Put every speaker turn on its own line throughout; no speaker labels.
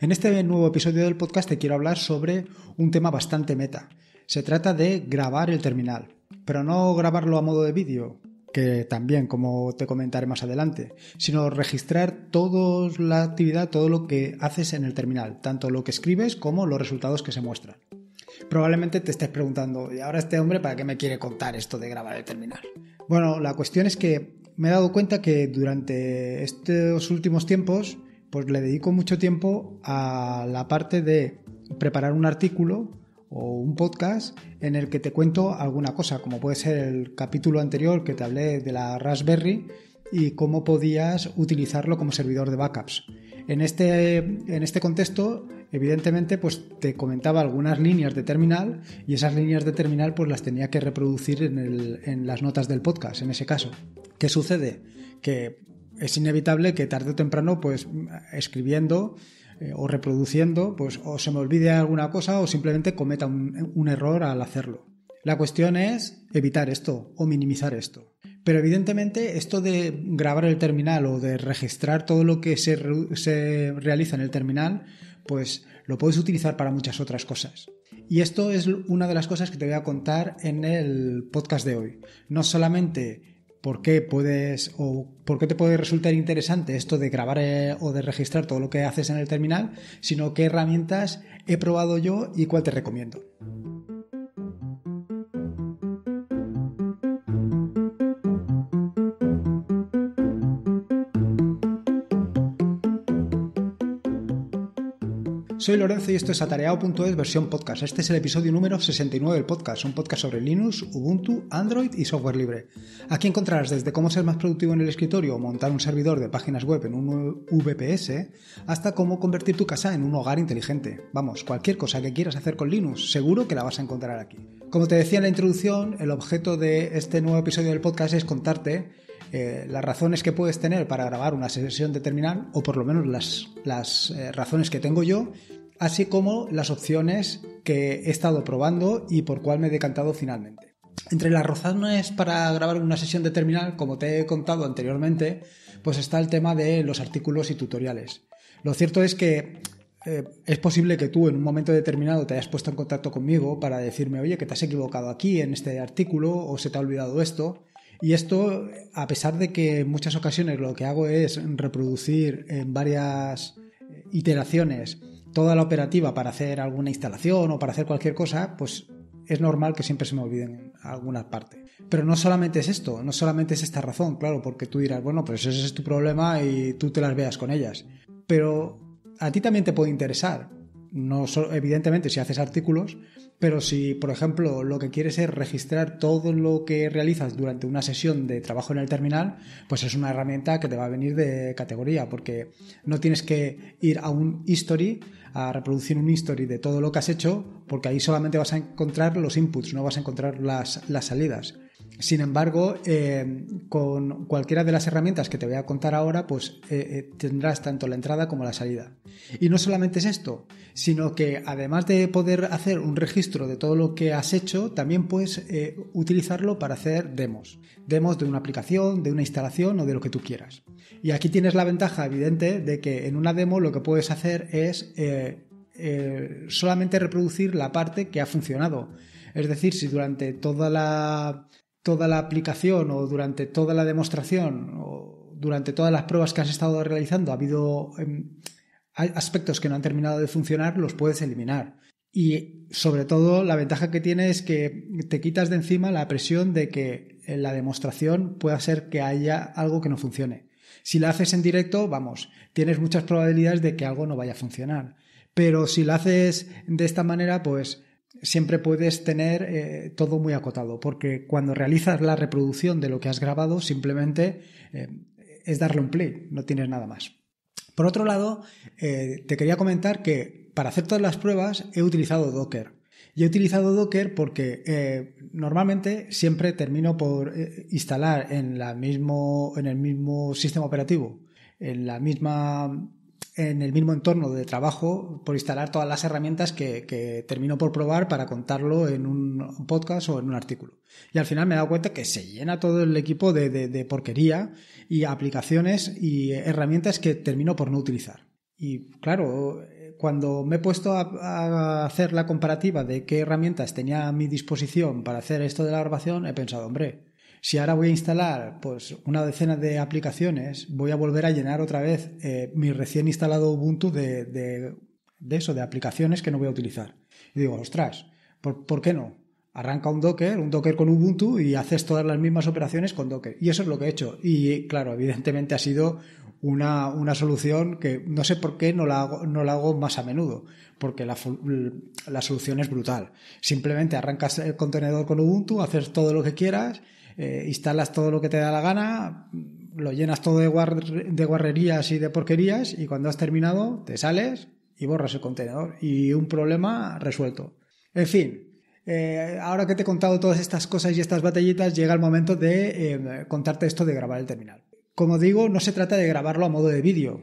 En este nuevo episodio del podcast te quiero hablar sobre un tema bastante meta. Se trata de grabar el terminal, pero no grabarlo a modo de vídeo, que también, como te comentaré más adelante, sino registrar toda la actividad, todo lo que haces en el terminal, tanto lo que escribes como los resultados que se muestran. Probablemente te estés preguntando, ¿y ahora este hombre para qué me quiere contar esto de grabar el terminal? Bueno, la cuestión es que me he dado cuenta que durante estos últimos tiempos pues le dedico mucho tiempo a la parte de preparar un artículo o un podcast en el que te cuento alguna cosa, como puede ser el capítulo anterior que te hablé de la Raspberry y cómo podías utilizarlo como servidor de backups. En este, en este contexto, evidentemente, pues te comentaba algunas líneas de terminal y esas líneas de terminal pues las tenía que reproducir en, en las notas del podcast, en ese caso. ¿Qué sucede? Que es inevitable que tarde o temprano, pues escribiendo eh, o reproduciendo, pues o se me olvide alguna cosa o simplemente cometa un, error al hacerlo. La cuestión es evitar esto o minimizar esto. Pero evidentemente esto de grabar el terminal o de registrar todo lo que se, se, realiza en el terminal, pues lo puedes utilizar para muchas otras cosas. Y esto es una de las cosas que te voy a contar en el podcast de hoy. No solamente por qué puedes o por qué te puede resultar interesante esto de grabar eh, o de registrar todo lo que haces en el terminal, sino qué herramientas he probado yo y cuál te recomiendo. Soy Lorenzo y esto es atareado.es versión podcast. Este es el episodio número 69 del podcast, un podcast sobre Linux, Ubuntu, Android y software libre. Aquí encontrarás desde cómo ser más productivo en el escritorio o montar un servidor de páginas web en un VPS hasta cómo convertir tu casa en un hogar inteligente. Vamos, cualquier cosa que quieras hacer con Linux, seguro que la vas a encontrar aquí. Como te decía en la introducción, el objeto de este nuevo episodio del podcast es contarte eh, las razones que puedes tener para grabar una sesión de terminal, o por lo menos las, eh, razones que tengo yo, así como las opciones que he estado probando y por cuál me he decantado finalmente. Entre las razones para grabar una sesión de terminal, como te he contado anteriormente, pues está el tema de los artículos y tutoriales. Lo cierto es que eh, es posible que tú en un momento determinado te hayas puesto en contacto conmigo para decirme, oye, que te has equivocado aquí en este artículo o se te ha olvidado esto. Y esto, a pesar de que en muchas ocasiones lo que hago es reproducir en varias eh, iteraciones toda la operativa para hacer alguna instalación o para hacer cualquier cosa, pues es normal que siempre se me olviden algunas partes. Pero no solamente es esto, no solamente es esta razón, claro, porque tú dirás, bueno, pues ese es tu problema y tú te las veas con ellas. Pero a ti también te puede interesar, no evidentemente si haces artículos, pero si, por ejemplo, lo que quieres es registrar todo lo que realizas durante una sesión de trabajo en el terminal, pues es una herramienta que te va a venir de categoría, porque no tienes que ir a un history, a reproducir un history de todo lo que has hecho, porque ahí solamente vas a encontrar los inputs, no vas a encontrar las, las salidas. Sin embargo, eh, con cualquiera de las herramientas que te voy a contar ahora, pues eh, eh, tendrás tanto la entrada como la salida. Y no solamente es esto, sino que además de poder hacer un registro de todo lo que has hecho, también puedes utilizarlo para hacer demos. Demos de una aplicación, de una instalación o de lo que tú quieras. Y aquí tienes la ventaja evidente de que en una demo lo que puedes hacer es solamente reproducir la parte que ha funcionado. Es decir, si durante toda la toda la aplicación o durante toda la demostración o durante todas las pruebas que has estado realizando ha habido em, aspectos que no han terminado de funcionar, los puedes eliminar. Y sobre todo la ventaja que tiene es que te quitas de encima la presión de que en eh, la demostración pueda ser que haya algo que no funcione. Si la haces en directo, vamos, tienes muchas probabilidades de que algo no vaya a funcionar. Pero si la haces de esta manera, pues siempre puedes tener eh, todo muy acotado, porque cuando realizas la reproducción de lo que has grabado, simplemente eh, es darle un play, no tienes nada más. Por otro lado, eh, te quería comentar que para hacer todas las pruebas he utilizado Docker. Y he utilizado Docker porque normalmente siempre termino por instalar en, la mismo, en el mismo sistema operativo, en la misma en el mismo entorno de trabajo por instalar todas las herramientas que, termino por probar para contarlo en un podcast o en un artículo. Y al final me he dado cuenta que se llena todo el equipo de, porquería y aplicaciones y herramientas que termino por no utilizar. Y claro, cuando me he puesto a, hacer la comparativa de qué herramientas tenía a mi disposición para hacer esto de la grabación, he pensado, hombre, si ahora voy a instalar pues, una decena de aplicaciones, voy a volver a llenar otra vez eh, mi recién instalado Ubuntu de, eso, de aplicaciones que no voy a utilizar. Y digo, ostras, ¿por qué no? Arranca un Docker, un Docker con Ubuntu y haces todas las mismas operaciones con Docker. Y eso es lo que he hecho. Y claro, evidentemente ha sido una, solución que no sé por qué no la hago, no la hago más a menudo, porque la, solución es brutal. Simplemente arrancas el contenedor con Ubuntu, haces todo lo que quieras, eh, instalas todo lo que te da la gana, lo llenas todo de, de guarrerías y de porquerías y cuando has terminado te sales y borras el contenedor y un problema resuelto. En fin, eh, ahora que te he contado todas estas cosas y estas batallitas, llega el momento de em, contarte esto de grabar el terminal. Como digo, no se trata de grabarlo a modo de vídeo,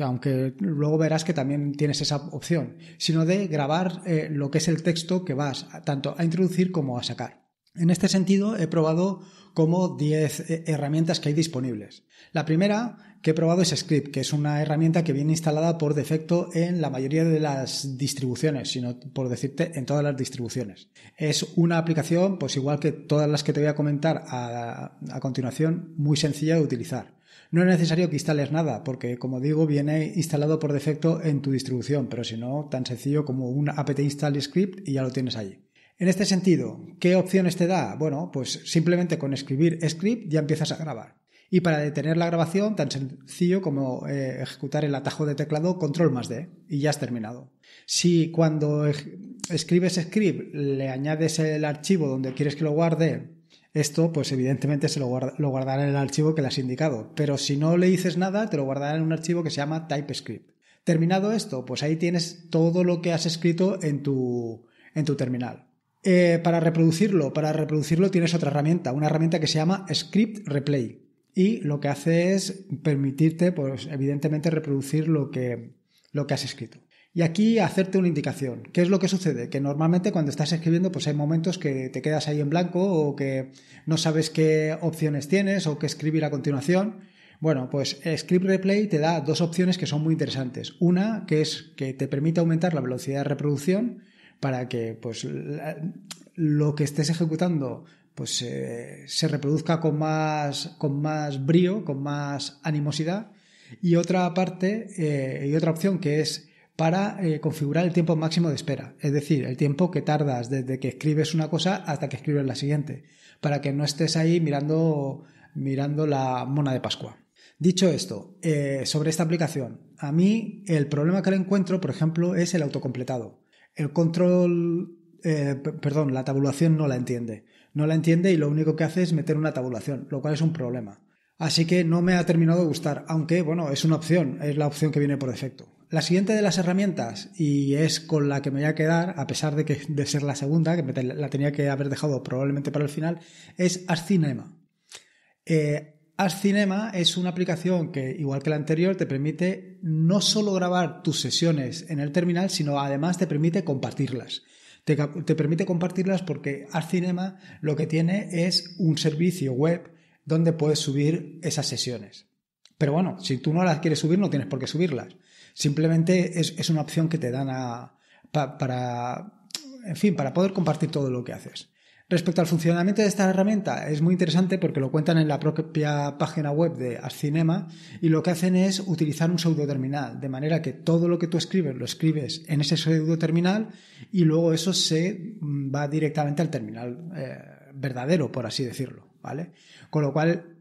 aunque luego verás que también tienes esa opción, sino de grabar eh, lo que es el texto que vas tanto a introducir como a sacar. En este sentido, he probado como 10 eh, herramientas que hay disponibles. La primera que he probado es Script, que es una herramienta que viene instalada por defecto en la mayoría de las distribuciones, sino por decirte en todas las distribuciones. Es una aplicación, pues igual que todas las que te voy a comentar a, a continuación, muy sencilla de utilizar. No es necesario que instales nada, porque como digo, viene instalado por defecto en tu distribución, pero si no, tan sencillo como un apt install script y ya lo tienes allí. En este sentido, ¿qué opciones te da? Bueno, pues simplemente con escribir script ya empiezas a grabar. Y para detener la grabación, tan sencillo como eh, ejecutar el atajo de teclado control más D y ya has terminado. Si cuando escribes script le añades el archivo donde quieres que lo guarde, esto pues evidentemente se lo, lo guardará en el archivo que le has indicado. Pero si no le dices nada, te lo guardará en un archivo que se llama TypeScript. Terminado esto, pues ahí tienes todo lo que has escrito en tu, en tu terminal. Eh, para reproducirlo, para reproducirlo tienes otra herramienta, una herramienta que se llama Script Replay y lo que hace es permitirte, pues evidentemente, reproducir lo que, lo que has escrito. Y aquí hacerte una indicación. ¿Qué es lo que sucede? Que normalmente cuando estás escribiendo, pues hay momentos que te quedas ahí en blanco o que no sabes qué opciones tienes o qué escribir a continuación. Bueno, pues Script Replay te da dos opciones que son muy interesantes. Una, que es que te permite aumentar la velocidad de reproducción para que pues, lo que estés ejecutando pues eh, se reproduzca con más, con más brío, con más animosidad. Y otra parte, eh, y otra opción que es para eh, configurar el tiempo máximo de espera, es decir, el tiempo que tardas desde que escribes una cosa hasta que escribes la siguiente, para que no estés ahí mirando, mirando la mona de Pascua. Dicho esto, sobre esta aplicación, a mí el problema que le encuentro, por ejemplo, es el autocompletado. El control perdón, la tabulación no la entiende no la entiende y lo único que hace es meter una tabulación, lo cual es un problema. Así que no me ha terminado de gustar, aunque bueno, es una opción, es la opción que viene por defecto. La siguiente de las herramientas, y es con la que me voy a quedar, a pesar de, que, de ser la segunda, que la tenía que haber dejado probablemente para el final, es cinema Eh, es una aplicación que, igual que la anterior, te permite no solo grabar tus sesiones en el terminal, sino además te permite compartirlas. Te, permite compartirlas porque Arcinema Cinema lo que tiene es un servicio web donde puedes subir esas sesiones. Pero bueno, si tú no las quieres subir, no tienes por qué subirlas. Simplemente es, una opción que te dan para, en fin, para poder compartir todo lo que haces. Respecto al funcionamiento de esta herramienta, es muy interesante porque lo cuentan en la propia página web de Cinema y lo que hacen es utilizar un pseudo terminal, de manera que todo lo que tú escribes lo escribes en ese pseudoterminal terminal y luego eso se mm, va directamente al terminal eh, verdadero, por así decirlo, ¿vale? Con lo cual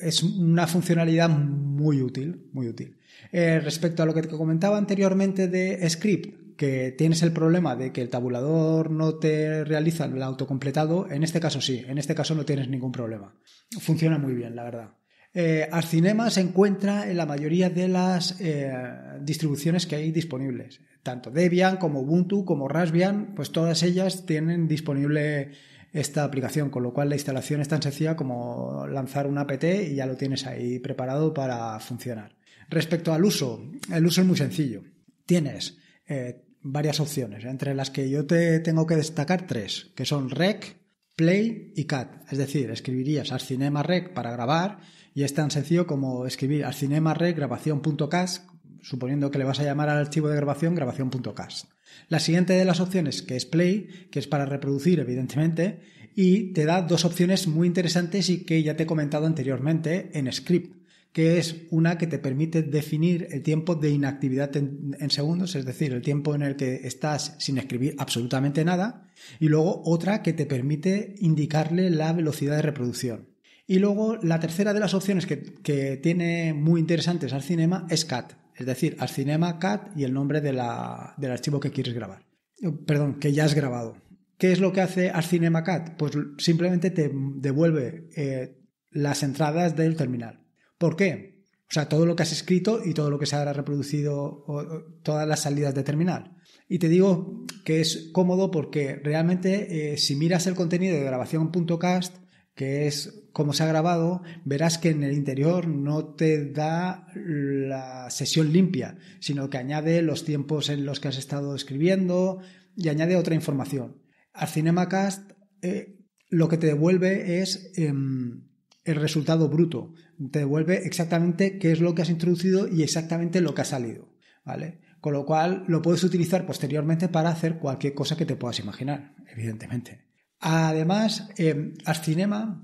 es una funcionalidad muy útil, muy útil. Eh, respecto a lo que te comentaba anteriormente de script, que tienes el problema de que el tabulador no te realiza el autocompletado, en este caso sí, en este caso no tienes ningún problema. Funciona muy bien, la verdad. Eh, Arcinema se encuentra en la mayoría de las eh, distribuciones que hay disponibles, tanto Debian como Ubuntu como Raspbian, pues todas ellas tienen disponible esta aplicación, con lo cual la instalación es tan sencilla como lanzar un apt y ya lo tienes ahí preparado para funcionar. Respecto al uso, el uso es muy sencillo. Tienes eh, varias opciones, entre las que yo te tengo que destacar tres, que son rec, play y cat. Es decir, escribirías al cinema rec para grabar y es tan sencillo como escribir al cinema rec grabación.cas suponiendo que le vas a llamar al archivo de grabación grabación.cast. La siguiente de las opciones, que es play, que es para reproducir, evidentemente, y te da dos opciones muy interesantes y que ya te he comentado anteriormente en script que es una que te permite definir el tiempo de inactividad en, segundos, es decir, el tiempo en el que estás sin escribir absolutamente nada, y luego otra que te permite indicarle la velocidad de reproducción. Y luego la tercera de las opciones que, que tiene muy interesantes al cinema es CAT, es decir, al cinema cat y el nombre del archivo que quieres grabar. Eh, perdón, que ya has grabado. ¿Qué es lo que hace al cat? Pues simplemente te devuelve eh, las entradas del terminal. ¿Por qué? O sea, todo lo que has escrito y todo lo que se habrá reproducido, o, todas las salidas de terminal. Y te digo que es cómodo porque realmente eh, si miras el contenido de grabación.cast, que es como se ha grabado, verás que en el interior no te da la sesión limpia, sino que añade los tiempos en los que has estado escribiendo y añade otra información. Al Cinemacast eh, lo que te devuelve es em, el resultado bruto, te devuelve exactamente qué es lo que has introducido y exactamente lo que ha salido, ¿vale? Con lo cual lo puedes utilizar posteriormente para hacer cualquier cosa que te puedas imaginar, evidentemente. Además, eh, em, Arcinema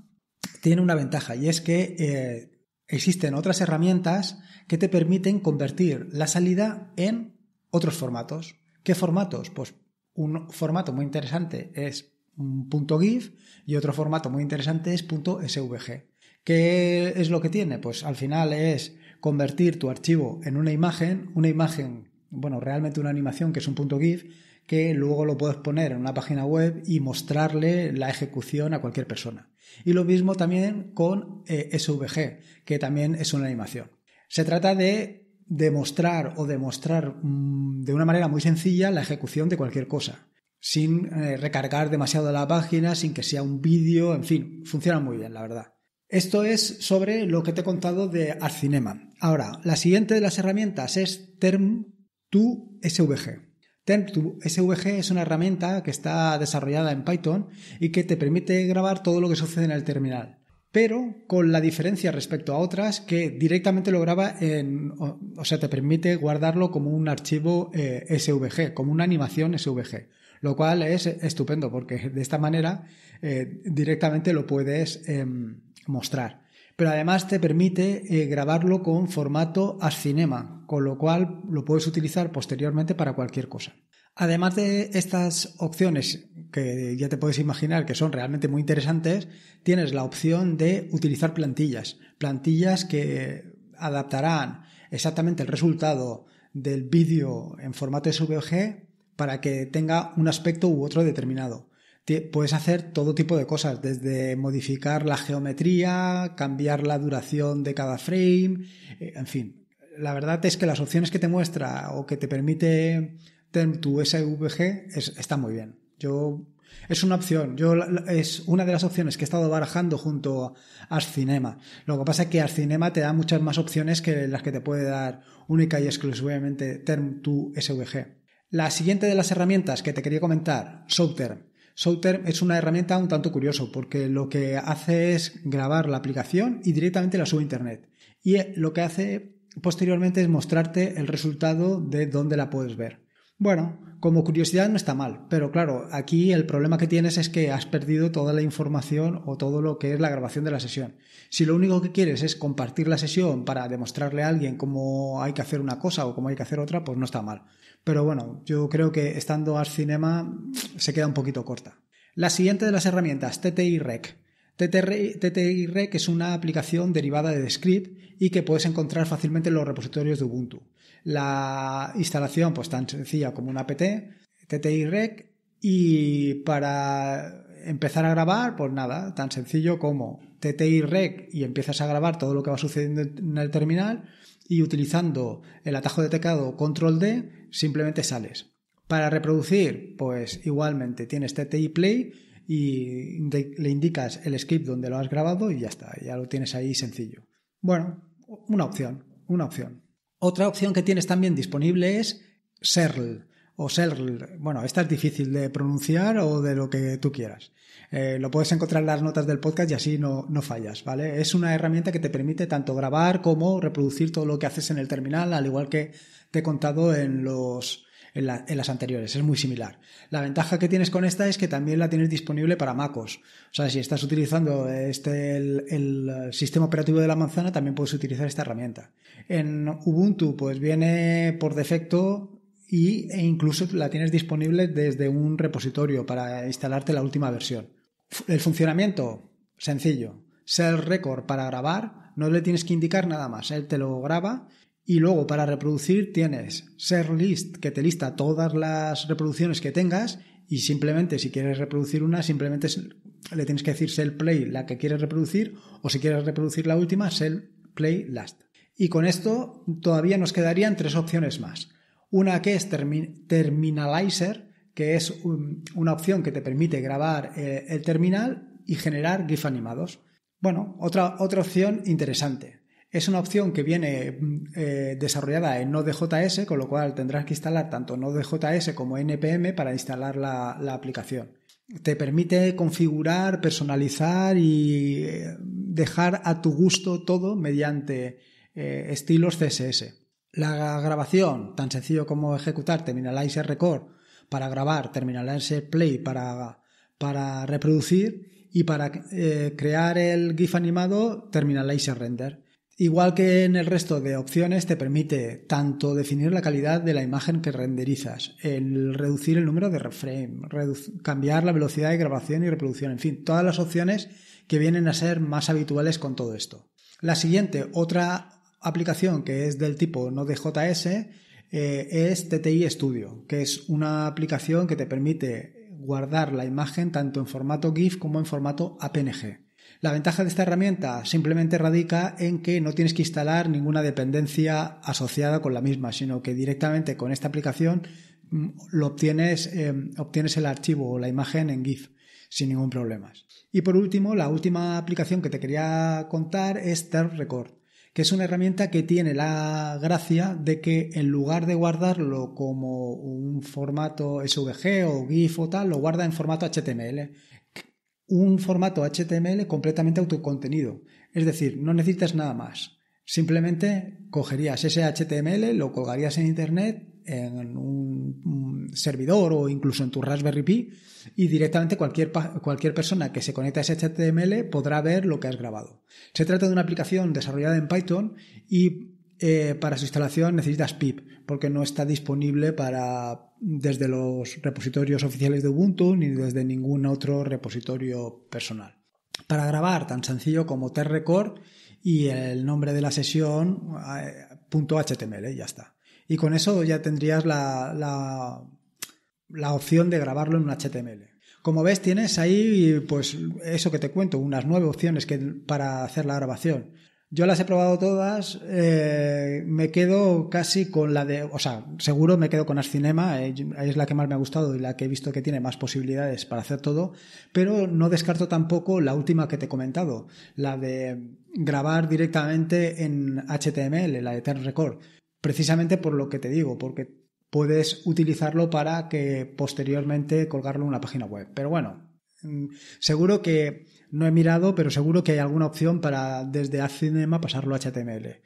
tiene una ventaja y es que eh, existen otras herramientas que te permiten convertir la salida en otros formatos. ¿Qué formatos? Pues un formato muy interesante es .gif y otro formato muy interesante es .svg. ¿Qué es lo que tiene? Pues al final es convertir tu archivo en una imagen, una imagen, bueno, realmente una animación que es un .gif que luego lo puedes poner en una página web y mostrarle la ejecución a cualquier persona. Y lo mismo también con eh, SVG, que también es una animación. Se trata de demostrar o demostrar mm, de una manera muy sencilla la ejecución de cualquier cosa, sin eh, recargar demasiado la página, sin que sea un vídeo, en fin, funciona muy bien, la verdad. Esto es sobre lo que te he contado de Arcinema. Ahora, la siguiente de las herramientas es Term2SVG. TenTube SVG es una herramienta que está desarrollada en Python y que te permite grabar todo lo que sucede en el terminal, pero con la diferencia respecto a otras que directamente lo graba en, o sea, te permite guardarlo como un archivo eh, SVG, como una animación SVG, lo cual es estupendo porque de esta manera eh, directamente lo puedes em, mostrar pero además te permite eh, grabarlo con formato a cinema, con lo cual lo puedes utilizar posteriormente para cualquier cosa. Además de estas opciones que ya te puedes imaginar que son realmente muy interesantes, tienes la opción de utilizar plantillas, plantillas que adaptarán exactamente el resultado del vídeo en formato SVG para que tenga un aspecto u otro determinado puedes hacer todo tipo de cosas, desde modificar la geometría, cambiar la duración de cada frame, eh, en fin. La verdad es que las opciones que te muestra o que te permite term tu SVG están muy bien. Yo es una opción. Yo es una de las opciones que he estado barajando junto a Cinema. Lo que pasa es que Cinema te da muchas más opciones que las que te puede dar única y exclusivamente Term2 SVG. La siguiente de las herramientas que te quería comentar, Term. Souter es una herramienta un tanto curioso porque lo que hace es grabar la aplicación y directamente la sube a internet. Y eh, lo que hace posteriormente es mostrarte el resultado de dónde la puedes ver. Bueno, como curiosidad no está mal, pero claro, aquí el problema que tienes es que has perdido toda la información o todo lo que es la grabación de la sesión. Si lo único que quieres es compartir la sesión para demostrarle a alguien cómo hay que hacer una cosa o cómo hay que hacer otra, pues no está mal. Pero bueno, yo creo que estando al Cinema se queda un poquito corta. La siguiente de las herramientas, TTI Rec. TTI Rec es una aplicación derivada de Descript y que puedes encontrar fácilmente en los repositorios de Ubuntu. La instalación, pues tan sencilla como un apt, TTI Rec, y para empezar a grabar, pues nada, tan sencillo como TTI Rec y empiezas a grabar todo lo que va sucediendo en el terminal y utilizando el atajo de teclado Control D, simplemente sales. Para reproducir, pues igualmente tienes TTI Play y le indicas el script donde lo has grabado y ya está, ya lo tienes ahí sencillo. Bueno, una opción, una opción. Otra opción que tienes también disponible es SERL o SERL. Bueno, esta es difícil de pronunciar o de lo que tú quieras. Eh, lo puedes encontrar en las notas del podcast y así no, no fallas, ¿vale? Es una herramienta que te permite tanto grabar como reproducir todo lo que haces en el terminal, al igual que te he contado en los en, las anteriores, es muy similar. La ventaja que tienes con esta es que también la tienes disponible para MacOS. O sea, si estás utilizando este, el, sistema operativo de la manzana, también puedes utilizar esta herramienta. En Ubuntu, pues viene por defecto e incluso la tienes disponible desde un repositorio para instalarte la última versión. El funcionamiento, sencillo. Ser record para grabar, no le tienes que indicar nada más. Él te lo graba y luego para reproducir tienes list que te lista todas las reproducciones que tengas y simplemente si quieres reproducir una, simplemente le tienes que decir sell play la que quieres reproducir o si quieres reproducir la última, sell play last. Y con esto todavía nos quedarían tres opciones más. Una que es Terminalizer, que es una opción que te permite grabar eh, el terminal y generar GIF animados. Bueno, otra, otra opción interesante. Es una opción que viene mm, eh, desarrollada en Node.js, con lo cual tendrás que instalar tanto Node.js como NPM para instalar la, aplicación. Te permite configurar, personalizar y eh, dejar a tu gusto todo mediante eh, estilos CSS. La grabación, tan sencillo como ejecutar Terminalizer Record para grabar, Terminalizer Play para, para reproducir y para crear el GIF animado, Terminalizer Render. Igual que en el resto de opciones, te permite tanto definir la calidad de la imagen que renderizas, el reducir el número de reframe, cambiar la velocidad de grabación y reproducción, en fin, todas las opciones que vienen a ser más habituales con todo esto. La siguiente, otra aplicación que es del tipo Node.js, eh, es TTI Studio, que es una aplicación que te permite guardar la imagen tanto en formato GIF como en formato APNG. La ventaja de esta herramienta simplemente radica en que no tienes que instalar ninguna dependencia asociada con la misma, sino que directamente con esta aplicación mm, lo obtienes, em, obtienes el archivo o la imagen en GIF sin ningún problema. Y por último, la última aplicación que te quería contar es Term Record, que es una herramienta que tiene la gracia de que en lugar de guardarlo como un formato SVG o GIF o tal, lo guarda en formato HTML un formato HTML completamente autocontenido. Es decir, no necesitas nada más. Simplemente cogerías ese HTML, lo colgarías en Internet, en un servidor o incluso en tu Raspberry Pi y directamente cualquier, cualquier persona que se conecte a ese HTML podrá ver lo que has grabado. Se trata de una aplicación desarrollada en Python y eh, para su instalación necesitas pip, porque no está disponible para desde los repositorios oficiales de Ubuntu ni desde ningún otro repositorio personal. Para grabar, tan sencillo como Terrecord y el nombre de la sesión eh, .html, eh, ya está. Y con eso ya tendrías la, opción de grabarlo en un HTML. Como ves, tienes ahí, pues eso que te cuento, unas nueve opciones que, para hacer la grabación. Yo las he probado todas, eh, me quedo casi con la de, o sea, seguro me quedo con Ascinema, Cinema. Eh, es la que más me ha gustado y la que he visto que tiene más posibilidades para hacer todo, pero no descarto tampoco la última que te he comentado, la de grabar directamente en HTML, la de Record, precisamente por lo que te digo, porque puedes utilizarlo para que posteriormente colgarlo en una página web. Pero bueno, Mm, seguro que no he mirado, pero seguro que hay alguna opción para desde Cinema pasarlo a HTML.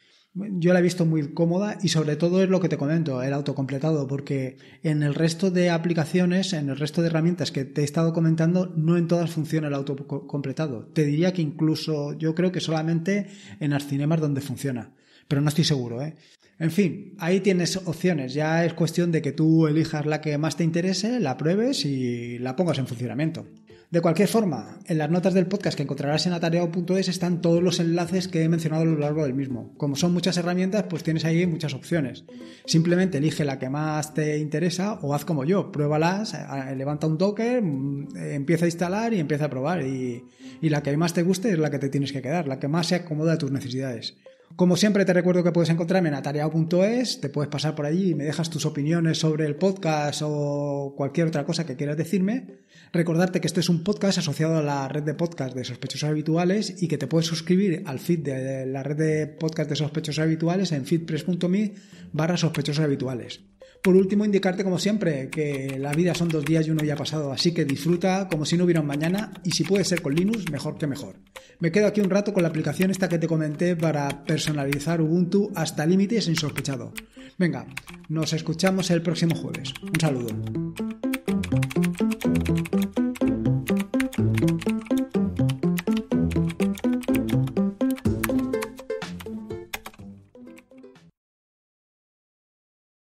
Yo la he visto muy cómoda y sobre todo es lo que te comento, el autocompletado, porque en el resto de aplicaciones, en el resto de herramientas que te he estado comentando, no en todas funciona el autocompletado. Te diría que incluso yo creo que solamente en Arcinema es donde funciona, pero no estoy seguro. ¿eh? En fin, ahí tienes opciones, ya es cuestión de que tú elijas la que más te interese, la pruebes y la pongas en funcionamiento. De cualquier forma, en las notas del podcast que encontrarás en atareado.es están todos los enlaces que he mencionado a lo largo del mismo. Como son muchas herramientas, pues tienes ahí muchas opciones. Simplemente elige la que más te interesa o haz como yo, pruébalas, levanta un Docker, mm, empieza a instalar y empieza a probar. Y, y la que más te guste es la que te tienes que quedar, la que más se acomoda a tus necesidades. Como siempre te recuerdo que puedes encontrarme en atareado.es, te puedes pasar por allí y me dejas tus opiniones sobre el podcast o cualquier otra cosa que quieras decirme. Recordarte que este es un podcast asociado a la red de podcast de sospechosos habituales y que te puedes suscribir al feed de la red de podcast de sospechosos habituales en feedpress.me barra sospechosos habituales. Por último, indicarte como siempre que la vida son dos días y uno ya ha pasado, así que disfruta como si no hubiera un mañana y si puede ser con Linux, mejor que mejor. Me quedo aquí un rato con la aplicación esta que te comenté para personalizar Ubuntu hasta límites insospechados. Venga, nos escuchamos el próximo jueves. Un saludo.